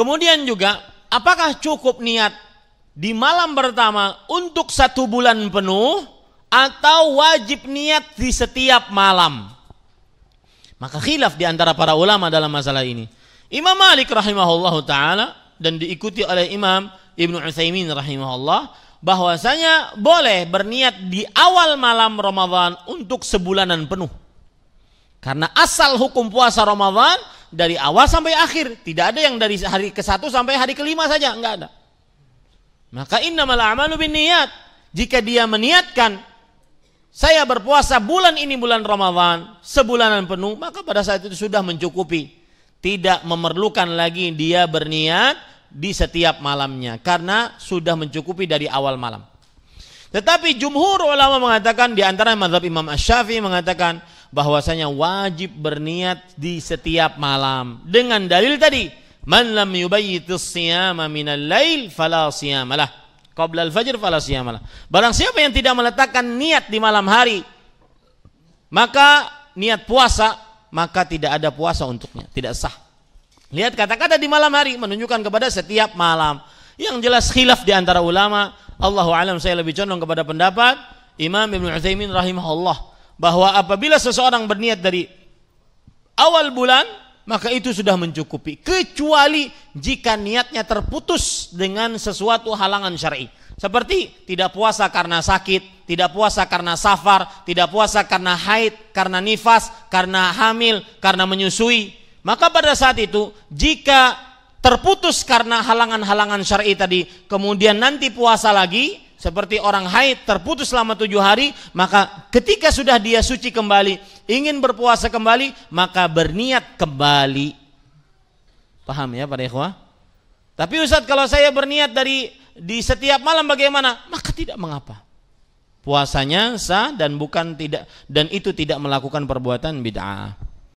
Kemudian juga apakah cukup niat di malam pertama untuk satu bulan penuh atau wajib niat di setiap malam? Maka khilaf di antara para ulama dalam masalah ini. Imam Malik rahimahullah taala dan diikuti oleh Imam Ibn Utsaimin rahimahullah bahwasanya boleh berniat di awal malam Ramadan untuk sebulanan penuh. Karena asal hukum puasa Ramadan dari awal sampai akhir. Tidak ada yang dari hari ke satu sampai hari kelima saja, nggak ada. Maka innamal a'malu niat. Jika dia meniatkan saya berpuasa bulan ini bulan Ramadan, sebulanan penuh, maka pada saat itu sudah mencukupi. Tidak memerlukan lagi dia berniat di setiap malamnya karena sudah mencukupi dari awal malam. Tetapi jumhur ulama mengatakan di antara mazhab Imam Asy-Syafi'i mengatakan bahwasanya wajib berniat di setiap malam dengan dalil tadi man lam yubayyitus siyama minal lail fala siyamalah qabla al-fajr fala siyamalah barang siapa yang tidak meletakkan niat di malam hari maka niat puasa maka tidak ada puasa untuknya tidak sah lihat kata-kata di malam hari menunjukkan kepada setiap malam yang jelas khilaf di antara ulama Allahu alam saya lebih condong kepada pendapat Imam Ibnu Utsaimin rahimahullah bahwa apabila seseorang berniat dari awal bulan maka itu sudah mencukupi kecuali jika niatnya terputus dengan sesuatu halangan syar'i seperti tidak puasa karena sakit, tidak puasa karena safar, tidak puasa karena haid, karena nifas, karena hamil, karena menyusui. Maka pada saat itu jika terputus karena halangan-halangan syar'i tadi, kemudian nanti puasa lagi, seperti orang haid terputus selama tujuh hari, maka ketika sudah dia suci kembali, ingin berpuasa kembali, maka berniat kembali. Paham ya para ikhwah? Tapi Ustadz kalau saya berniat dari di setiap malam bagaimana? Maka tidak mengapa. Puasanya sah dan bukan tidak dan itu tidak melakukan perbuatan bid'ah.